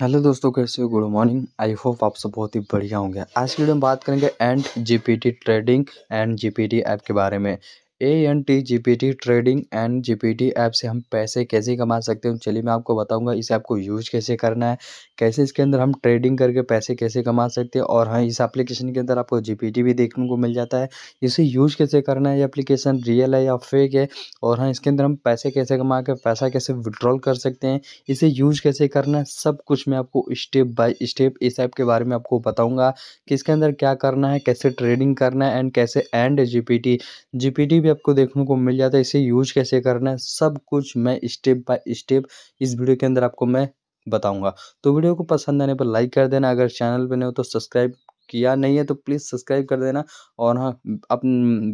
hello दोस्तों कैसे हो गुड मॉर्निंग आई होप आप सब बहुत ही बढ़िया होंगे आज की वीडियो में बात करेंगे Ant GPT trading Ant GPT app के बारे में A N T G P T trading Ant G P T app से हम पैसे कैसे कमा सकते हैं चलिए मैं आपको बताऊंगा इसे आपको यूज कैसे करना है कैसे इसके अंदर हम ट्रेडिंग करके पैसे कैसे कमा सकते हैं और हाँ इस एप्लीकेशन के अंदर आपको जी पी टी भी देखने को मिल जाता है इसे यूज कैसे करना है ये एप्लीकेशन रियल है या फेक है और हाँ इसके अंदर हम पैसे कैसे कमा के पैसा कैसे विड्रॉल कर सकते हैं इसे यूज कैसे करना है सब कुछ मैं आपको स्टेप बाय स्टेप इस ऐप के बारे में आपको बताऊँगा कि इसके अंदर क्या करना है कैसे ट्रेडिंग करना है एंड कैसे Ant G P T G P T भी आपको देखने को मिल जाता है इसे यूज कैसे करना है सब कुछ मैं स्टेप बाय स्टेप इस वीडियो के अंदर आपको मैं बताऊंगा तो वीडियो को पसंद आने पर लाइक कर देना अगर चैनल पर नहीं हो तो सब्सक्राइब किया नहीं है तो प्लीज़ सब्सक्राइब कर देना और हाँ आप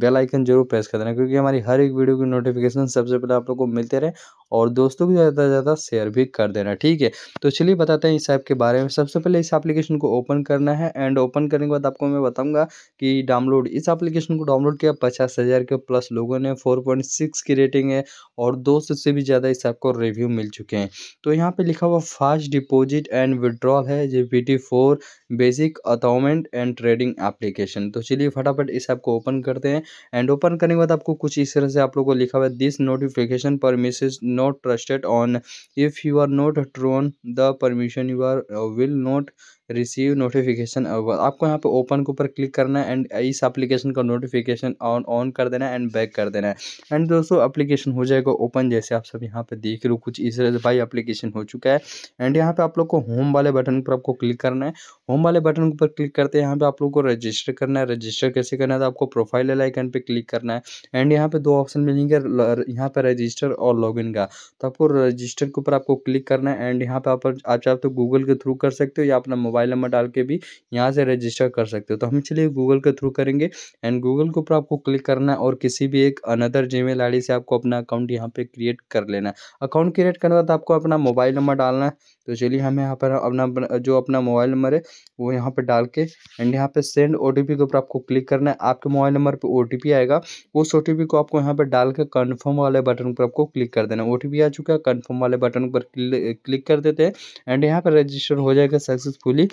बेल आइकन जरूर प्रेस कर देना क्योंकि हमारी हर एक वीडियो की नोटिफिकेशन सबसे पहले आप लोग को मिलते रहे और दोस्तों को ज़्यादा से ज़्यादा शेयर भी कर देना ठीक है तो चलिए बताते हैं इस ऐप के बारे में सबसे पहले इस एप्लीकेशन को ओपन करना है एंड ओपन करने के बाद आपको मैं बताऊंगा कि डाउनलोड इस एप्लीकेशन को डाउनलोड किया पचास हज़ार के प्लस लोगों ने फोर पॉइंट सिक्स की रेटिंग है और दो से भी ज़्यादा इस ऐप को रिव्यू मिल चुके हैं तो यहाँ पर लिखा हुआ फास्ट डिपोजिट एंड विड्रॉल है जे basic automated investment and trading application तो चलिए फटाफट इस ऐप को ओपन करते हैं एंड ओपन करने के बाद आपको कुछ इस तरह से आप लोग को लिखा हुआ है this notification permission is not trusted on if you are not turn the permission you are will not receive notification आपको यहाँ पे ओपन के ऊपर क्लिक करना है एंड इस एप्लीकेशन का नोटिफिकेशन ऑन ऑन कर देना है एंड बैक कर देना है एंड दोस्तों एप्लीकेशन हो जाएगा ओपन जैसे आप सब यहाँ पे देख रहे हो कुछ इस तरह भाई एप्लीकेशन हो चुका है एंड यहाँ पे आप लोग को होम वाले बटन पर आपको क्लिक करना है होम वाले बटन के ऊपर क्लिक करते हैं यहाँ पे आप लोग को रजिस्टर करना है रजिस्टर कैसे करना है तो आपको प्रोफाइल वाले आइकन पे क्लिक करना है एंड यहाँ पे दो ऑप्शन मिलेंगे यहाँ पे रजिस्टर और इन का तो आपको रजिस्टर के ऊपर आपको क्लिक करना है एंड यहाँ पे आप आप चाहे तो गूगल के थ्रू कर सकते हो या अपना मोबाइल मोबाइल नंबर डाल के भी यहाँ से रजिस्टर कर सकते हो तो हम चलिए गूगल के थ्रू करेंगे एंड गूगल के ऊपर आपको क्लिक करना है और किसी भी एक अनदर जी मेल से आपको अपना अकाउंट यहाँ पर क्रिएट कर लेना है अकाउंट क्रिएट करने के बाद आपको अपना मोबाइल नंबर डालना है तो चलिए हम यहाँ पर अपना जो अपना मोबाइल नंबर है वो यहाँ पर डाल के एंड यहाँ पे सेंड ओ के ऊपर आपको क्लिक करना है आपके मोबाइल नंबर पर ओ आएगा उस ओ को आपको यहाँ पर डाल के कन्फर्म वाले बटन पर आपको क्लिक कर देना ओ आ चुका है कन्फर्म वाले बटन पर क्लिक कर देते हैं एंड यहाँ पर रजिस्टर हो जाएगा सक्सेसफुली वाली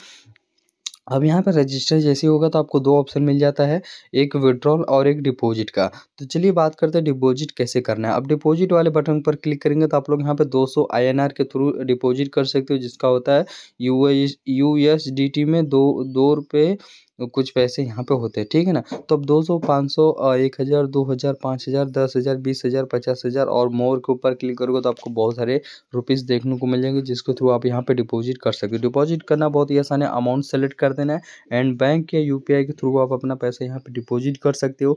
अब यहाँ पर रजिस्टर जैसे होगा तो आपको दो ऑप्शन मिल जाता है एक विड्रॉल और एक डिपॉजिट का तो चलिए बात करते हैं डिपॉजिट कैसे करना है अब डिपॉजिट वाले बटन पर क्लिक करेंगे तो आप लोग यहाँ पे 200 सौ के थ्रू डिपॉजिट कर सकते हो जिसका होता है यू यू एस में दो दो रुपये कुछ पैसे यहाँ पे होते हैं ठीक है ना तो अब दो सौ पाँच सौ एक हज़ार दो हज़ार पाँच हज़ार दस हज़ार बीस हज़ार पचास हज़ार और मोर के ऊपर क्लिक करोगे तो आपको बहुत सारे रुपीज़ देखने को मिल जाएंगे जिसके थ्रू आप यहाँ पे डिपॉजिट कर सकते हो डिपॉजिट करना बहुत ही आसान है अमाउंट सेलेक्ट कर देना है एंड बैंक या यू के थ्रू आप अपना पैसा यहाँ पर डिपॉजिट कर सकते हो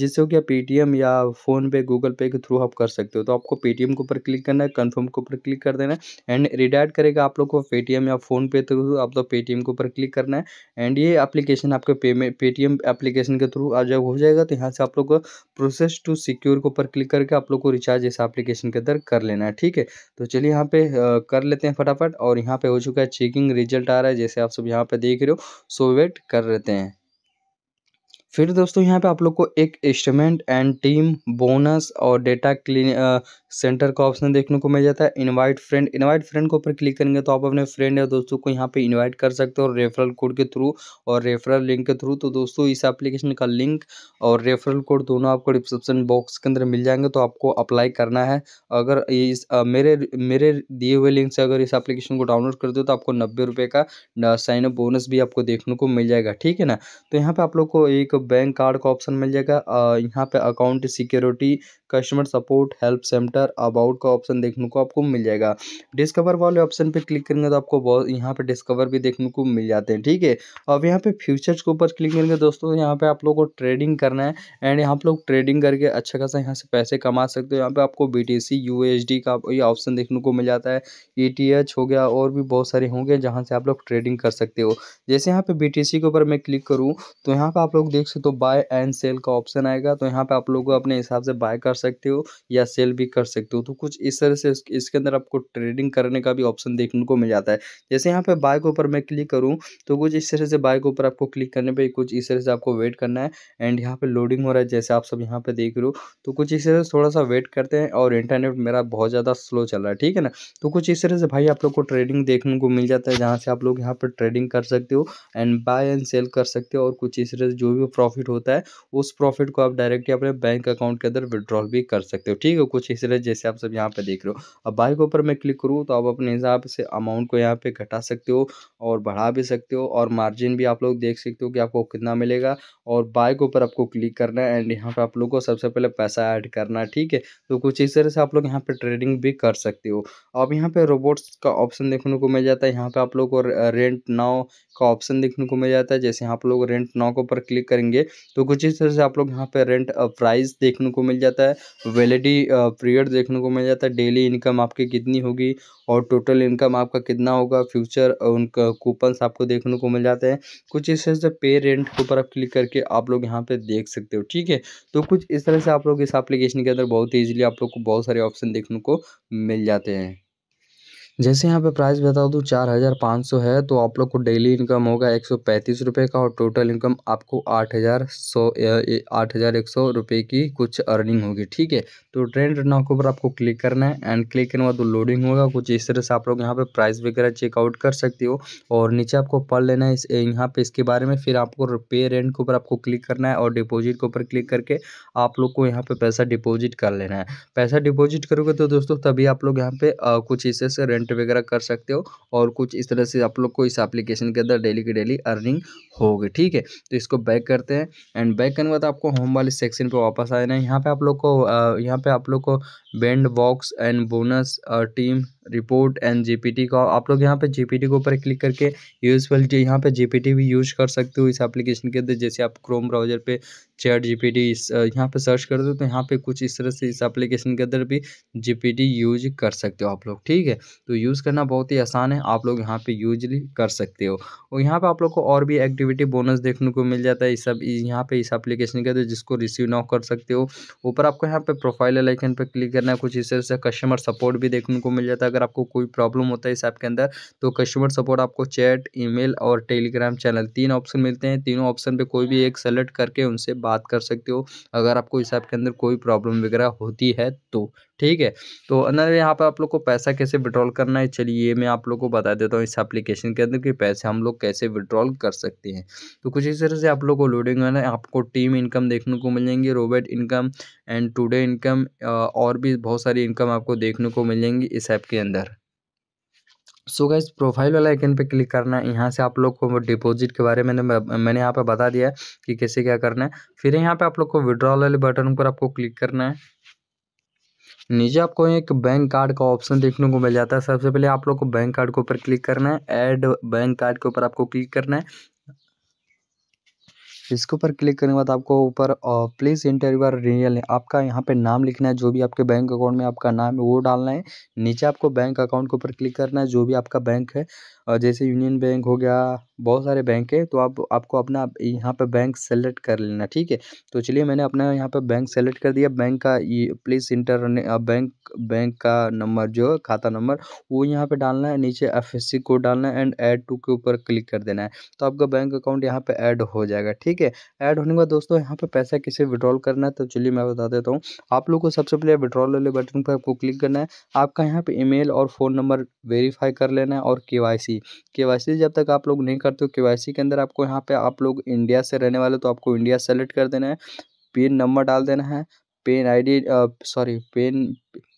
जिससे कि पेटीएम या फ़ोनपे गूगल पे के थ्रू आप कर सकते हो तो आपको पेटीएम के ऊपर क्लिक करना है कन्फर्म के ऊपर क्लिक कर देना है एंड रिडाइड करेगा आप लोग को पेटीएम या फ़ोनपे थ्रू आप लोग पेटीएम के ऊपर क्लिक करना है एंड ये एप्लीकेशन वेरिफिकेशन आपके पेमेंट पेटीएम एप्लीकेशन के थ्रू आ जाए हो जाएगा तो यहाँ से आप लोग प्रोसेस टू सिक्योर के ऊपर क्लिक करके आप लोग को रिचार्ज इस एप्लीकेशन के अंदर कर लेना है ठीक है तो चलिए यहाँ पे कर लेते हैं फटाफट और यहाँ पे हो चुका है चेकिंग रिजल्ट आ रहा है जैसे आप सब यहाँ पे देख रहे हो सो वेट कर लेते हैं फिर दोस्तों यहाँ पे आप लोग को एक इंस्ट्रूमेंट एंड टीम बोनस और डेटा क्लीन सेंटर का ऑप्शन देखने को मिल जाता है इनवाइट फ्रेंड इनवाइट फ्रेंड के ऊपर क्लिक करेंगे तो आप अपने फ्रेंड या दोस्तों को यहाँ पे इनवाइट कर सकते हो और रेफरल कोड के थ्रू और रेफरल लिंक के थ्रू तो दोस्तों इस एप्लीकेशन का लिंक और रेफरल कोड दोनों आपको डिस्क्रिप्सन बॉक्स के अंदर मिल जाएंगे तो आपको अप्लाई करना है अगर इस आ, मेरे मेरे दिए हुए लिंक से अगर इस एप्लीकेशन को डाउनलोड कर दो तो आपको नब्बे का साइन अप बोनस भी आपको देखने को मिल जाएगा ठीक है ना तो यहाँ पर आप लोग को एक बैंक कार्ड का ऑप्शन मिल जाएगा यहाँ पे account security customer support help centre about का ऑप्शन देखने को आपको मिल जाएगा डिस्कवर वाले ऑप्शन पे क्लिक करेंगे तो आपको बहुत यहाँ पे डिस्कवर भी देखने को मिल जाते हैं ठीक है अब यहाँ पे फ्यूचर्स के ऊपर क्लिक करेंगे दोस्तों तो यहाँ पे आप लोग को ट्रेडिंग करना है एंड यहाँ आप लोग ट्रेडिंग करके अच्छा खासा यहाँ से पैसे कमा सकते हो यहाँ पे आपको बी टी का ये ऑप्शन देखने को मिल जाता है ई e हो गया और भी बहुत सारे होंगे जहाँ से आप लोग ट्रेडिंग कर सकते हो जैसे यहाँ पे बी के ऊपर मैं क्लिक करूँ तो यहाँ पर आप लोग देख से तो बाय एंड सेल का ऑप्शन आएगा तो यहाँ पे आप लोग अपने हिसाब से बाय कर सकते हो या सेल भी कर सकते हो तो कुछ इस तरह से इसके अंदर आपको ट्रेडिंग करने का भी ऑप्शन देखने को मिल जाता है जैसे यहाँ पे बाय के ऊपर मैं क्लिक करूँ तो कुछ इस तरह से बाय के ऊपर आपको क्लिक करने पर कुछ इस तरह से आपको वेट करना है एंड यहाँ पर लोडिंग हो रहा है जैसे आप सब यहाँ पर देख रहे हो तो कुछ इस तरह से थोड़ा सा वेट करते हैं और इंटरनेट मेरा बहुत ज़्यादा स्लो चल रहा है ठीक है ना तो कुछ इस तरह से भाई आप लोग को ट्रेडिंग देखने को मिल जाता है जहाँ से आप लोग यहाँ पर ट्रेडिंग कर सकते हो एंड बाय एंड सेल कर सकते हो और कुछ इस तरह से जो भी प्रॉफिट होता है उस प्रॉफिट को आप डायरेक्टली अपने बैंक अकाउंट के अंदर विड्रॉल भी कर सकते हो ठीक है कुछ इस तरह जैसे आप सब यहाँ पे देख रहे हो अब बाय के ऊपर मैं क्लिक करूँ तो आप अपने हिसाब से अमाउंट को यहाँ पे घटा सकते हो और बढ़ा भी सकते हो और मार्जिन भी आप लोग देख सकते हो कि आपको कितना मिलेगा और बाय के ऊपर आपको क्लिक करना है एंड यहाँ पर आप लोग को सबसे पहले पैसा ऐड करना है ठीक है तो कुछ इस तरह से आप लोग यहाँ पर ट्रेडिंग भी कर सकते हो अब यहाँ पे रोबोट्स का ऑप्शन देखने को मिल जाता है यहाँ पे आप लोग को रेंट नाव का ऑप्शन देखने को मिल जाता है जैसे आप लोग रेंट नाव के ऊपर क्लिक करेंगे करेंगे तो कुछ इस तरह से आप लोग यहाँ पे रेंट प्राइस देखने को मिल जाता है वैलिडी पीरियड देखने को मिल जाता है डेली इनकम आपकी कितनी होगी और टोटल इनकम आपका कितना होगा फ्यूचर उनका कूपन्स आपको देखने को मिल जाते हैं कुछ इस तरह से पे रेंट के ऊपर आप क्लिक करके आप लोग यहाँ पे देख सकते हो ठीक है तो कुछ इस तरह से आप लोग इस एप्लीकेशन के अंदर बहुत ईजिली आप लोग को बहुत सारे ऑप्शन देखने को मिल जाते हैं जैसे यहाँ पे प्राइस बता दूँ चार हज़ार पाँच सौ है तो आप लोग को डेली इनकम होगा एक सौ पैंतीस रुपये का और टोटल इनकम आपको आठ हज़ार सौ आठ हज़ार एक सौ रुपये की कुछ अर्निंग होगी ठीक है तो ट्रेंड रनों के ऊपर आपको क्लिक करना है एंड क्लिक करने के बाद तो लोडिंग होगा कुछ इस तरह से आप लोग यहाँ पर प्राइस वगैरह चेकआउट कर सकते हो और नीचे आपको पढ़ लेना है इस यहाँ पर इसके बारे में फिर आपको पे रेंट के ऊपर आपको क्लिक करना है और डिपोजिट के ऊपर क्लिक करके आप लोग को यहाँ पर पैसा डिपोज़िट कर लेना है पैसा डिपोजिट करोगे तो दोस्तों तभी आप लोग यहाँ पर कुछ इस तरह से रेंट पेमेंट वगैरह कर सकते हो और कुछ इस तरह से आप लोग को इस एप्लीकेशन के अंदर डेली की डेली अर्निंग होगी ठीक है तो इसको बैक करते हैं एंड बैक करने के बाद आपको होम वाले सेक्शन पर वापस आ जाना है यहाँ पर आप लोग को यहाँ पर आप लोग को band box and bonus team report and GPT का आप लोग यहाँ पे जीपीटी के ऊपर क्लिक करके यूजफुल यहाँ पे जीपीटी भी यूज कर सकते हो इस एप्लीकेशन के अंदर जैसे आप क्रोम ब्राउजर पे चैट जीपीटी इस यहाँ पे सर्च करते हो तो यहाँ पे कुछ इस तरह से इस एप्लीकेशन के अंदर भी जीपीटी यूज कर सकते हो आप लोग ठीक है तो यूज़ करना बहुत ही आसान है आप लोग यहाँ पे यूजली कर सकते हो और यहाँ पे आप लोग को और भी एक्टिविटी बोनस देखने को मिल जाता है इस सब यहाँ पे इस एप्लीकेशन के अंदर जिसको रिसीव ना कर सकते हो ऊपर आपको यहाँ पे प्रोफाइल लाइकन पर क्लिक करना है कुछ इस तरह से कस्टमर सपोर्ट भी देखने को मिल जाता है अगर आपको कोई प्रॉब्लम होता है इस ऐप के अंदर तो कस्टमर सपोर्ट आपको चैट ईमेल और टेलीग्राम चैनल तीन ऑप्शन मिलते हैं तीनों ऑप्शन पर कोई भी एक सेलेक्ट करके उनसे बात कर सकते हो अगर आपको इस ऐप के अंदर कोई प्रॉब्लम वगैरह होती है तो ठीक है तो अंदर यहाँ पर आप लोग को पैसा कैसे विड्रॉल करना है चलिए ये मैं आप लोग को बता देता हूँ इस एप्लीकेशन के अंदर कि पैसे हम लोग कैसे विड्रॉल कर सकते हैं तो कुछ इस तरह से आप लोग को लोडिंग है आपको टीम इनकम देखने को मिल जाएंगी robot income and today income और भी बहुत सारी इनकम आपको देखने को मिल जाएंगी इस ऐप के अंदर सो गाइज प्रोफाइल वाला आइकन पे क्लिक करना है यहाँ से आप लोग को डिपॉजिट के बारे में मैंने यहाँ पे बता दिया है कि कैसे क्या करना है फिर यहाँ पे आप लोग को विड्रॉल वाले बटन पर आपको क्लिक करना है नीचे आपको एक बैंक कार्ड का ऑप्शन देखने को मिल जाता है सबसे पहले आप लोग को बैंक कार्ड के ऊपर क्लिक करना है ऐड बैंक कार्ड के ऊपर आपको क्लिक करना है इसके ऊपर क्लिक करने के बाद आपको ऊपर प्लीज़ आर रियल आपका यहाँ पे नाम लिखना है जो भी आपके बैंक अकाउंट में आपका नाम है वो डालना है नीचे आपको बैंक अकाउंट के ऊपर क्लिक करना है जो भी आपका बैंक है जैसे यूनियन बैंक हो गया बहुत सारे बैंक है तो आप आपको अपना यहाँ पर बैंक सेलेक्ट कर लेना ठीक है तो चलिए मैंने अपना यहाँ पर बैंक सेलेक्ट कर दिया बैंक का ये प्लीज़ इंटर बैंक बैंक का नंबर जो खाता नंबर वो यहाँ पर डालना है नीचे एफ एस सी कोड डालना है एंड ऐड टू के ऊपर क्लिक कर देना है तो आपका बैंक अकाउंट यहाँ पर ऐड हो जाएगा ठीक है ऐड होने के बाद दोस्तों यहाँ पर पैसा किसे विड्रॉल करना है तो चलिए मैं बता देता हूँ आप लोग को सबसे पहले विड्रॉल वाले बटन पर आपको क्लिक करना है आपका यहाँ पर ई और फ़ोन नंबर वेरीफाई कर लेना है और के सी के जब तक आप लोग नहीं करते हो के के अंदर आपको यहाँ पे आप लोग इंडिया से रहने वाले तो आपको इंडिया सेलेक्ट कर देना है पिन नंबर डाल देना है PAN ID sorry PAN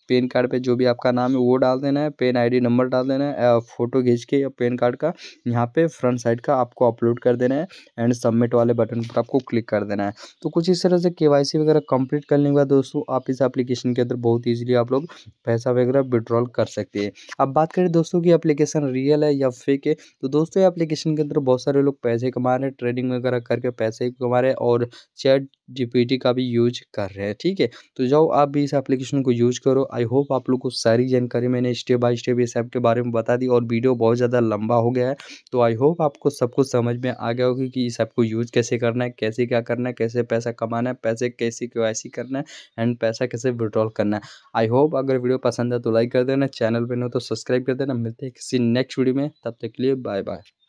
PAN card पे जो भी आपका नाम है वो डाल देना है पेन आईडी नंबर डाल देना है फोटो खींच के या पेन कार्ड का यहाँ पे फ्रंट साइड का आपको अपलोड कर देना है एंड सबमिट वाले बटन पर आपको क्लिक कर देना है तो कुछ इस तरह से के वगैरह कंप्लीट करने के बाद दोस्तों आप इस एप्लीकेशन के अंदर बहुत ईजिली आप लोग पैसा वगैरह विड्रॉल कर सकते हैं अब बात करें दोस्तों की अप्लीकेशन रियल है या फेक है तो दोस्तों एप्लीकेशन के अंदर बहुत सारे लोग पैसे कमा रहे हैं ट्रेडिंग वगैरह करके पैसे कमा रहे हैं और चैट जी का भी यूज कर रहे हैं ठीक है तो जाओ आप भी इस एप्लीकेशन को यूज करो आई होप आप लोग को सारी जानकारी मैंने स्टेप बाय स्टेप इस ऐप के बारे में बता दी और वीडियो बहुत ज़्यादा लंबा हो गया है तो आई होप आपको सब कुछ समझ में आ गया होगी कि इस ऐप को यूज़ कैसे करना है कैसे क्या करना है कैसे पैसा कमाना है पैसे कैसे क्यों ऐसी करना है एंड पैसा कैसे विड्रॉल करना है आई होप अगर वीडियो पसंद है तो लाइक कर देना चैनल पर न तो सब्सक्राइब कर देना मिलते हैं किसी नेक्स्ट वीडियो में तब तक के लिए बाय बाय